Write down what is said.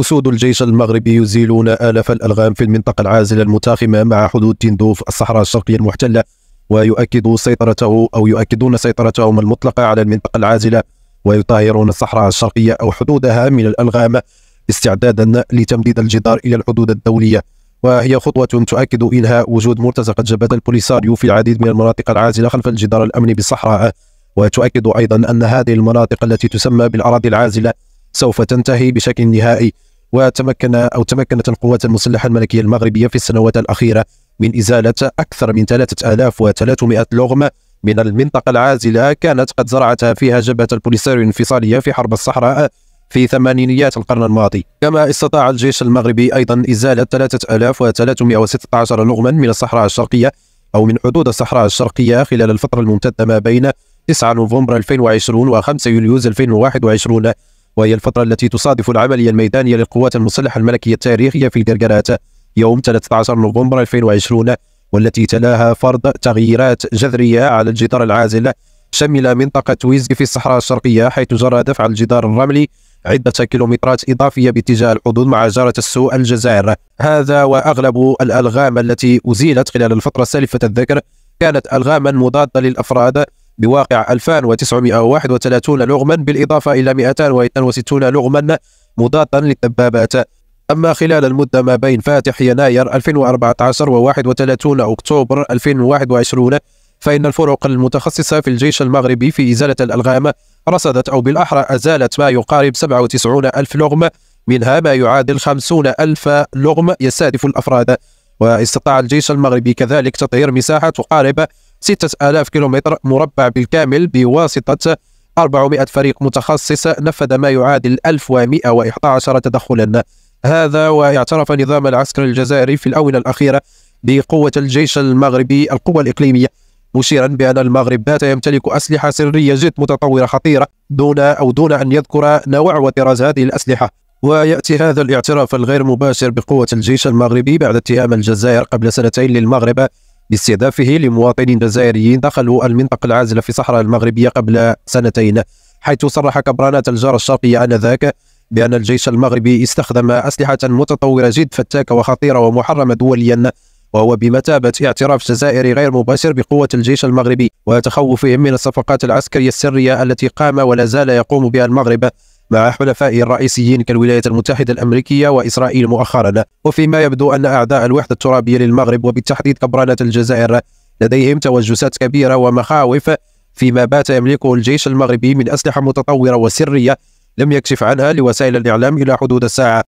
أسود الجيش المغربي يزيلون آلاف الألغام في المنطقة العازلة المتاخمة مع حدود تندوف الصحراء الشرقية المحتلة ويؤكد سيطرته أو يؤكدون سيطرتهم المطلقة على المنطقة العازلة ويطهرون الصحراء الشرقية أو حدودها من الألغام استعدادا لتمديد الجدار إلى الحدود الدولية وهي خطوة تؤكد إنهاء وجود مرتزقة جبهة البوليساريو في العديد من المناطق العازلة خلف الجدار الأمني بالصحراء وتؤكد أيضا أن هذه المناطق التي تسمى بالأراضي العازلة سوف تنتهي بشكل نهائي وتمكن أو تمكنت القوات المسلحة الملكية المغربية في السنوات الأخيرة من إزالة أكثر من 3300 لغم من المنطقة العازلة كانت قد زرعتها فيها جبهة البوليساريو الانفصالية في حرب الصحراء في ثمانينيات القرن الماضي كما استطاع الجيش المغربي أيضا إزالة 3316 لغما من الصحراء الشرقية أو من حدود الصحراء الشرقية خلال الفترة الممتدة ما بين 9 نوفمبر 2020 و 5 يوليوز 2021 وهي الفترة التي تصادف العملية الميدانية للقوات المسلحة الملكية التاريخية في الجرجرات يوم 13 نوفمبر 2020 والتي تلاها فرض تغييرات جذرية على الجدار العازل شمل منطقة ويزك في الصحراء الشرقية حيث جرى دفع الجدار الرملي عدة كيلومترات إضافية باتجاه الحدود مع جارة السوء الجزائر هذا وأغلب الألغام التي أزيلت خلال الفترة السالفة الذكر كانت ألغاما مضادة للأفراد بواقع 2931 لغما بالإضافة إلى 262 لغما مضادا للدبابات أما خلال المدة ما بين فاتح يناير 2014 و 31 أكتوبر 2021 فإن الفرق المتخصصة في الجيش المغربي في إزالة الألغام رصدت أو بالأحرى أزالت ما يقارب 97 ألف لغم منها ما يعادل 50 ألف لغم يستهدف الأفراد واستطاع الجيش المغربي كذلك تطهير مساحة تقارب 6000 كيلومتر مربع بالكامل بواسطة 400 فريق متخصص نفذ ما يعادل 1111 تدخلا هذا واعترف نظام العسكر الجزائري في الآونة الأخيرة بقوة الجيش المغربي القوة الإقليمية مشيرا بأن المغرب بات يمتلك أسلحة سرية جد متطورة خطيرة دون أو دون أن يذكر نوع وطراز هذه الأسلحة ويأتي هذا الاعتراف الغير مباشر بقوة الجيش المغربي بعد اتهام الجزائر قبل سنتين للمغرب باستهدافه لمواطنين جزائريين دخلوا المنطقة العازلة في صحراء المغربية قبل سنتين حيث صرح كبرانات الجارة الشرقية آنذاك بأن الجيش المغربي استخدم أسلحة متطورة جد فتاكة وخطيرة ومحرمة دوليا وهو بمثابة اعتراف جزائري غير مباشر بقوة الجيش المغربي وتخوفهم من الصفقات العسكرية السرية التي قام ولا زال يقوم بها المغرب مع حلفائه الرئيسيين كالولايات المتحدة الأمريكية وإسرائيل مؤخرا وفيما يبدو أن أعداء الوحدة الترابية للمغرب وبالتحديد كبرانة الجزائر لديهم توجسات كبيرة ومخاوف فيما بات يملكه الجيش المغربي من أسلحة متطورة وسرية لم يكشف عنها لوسائل الإعلام إلى حدود الساعة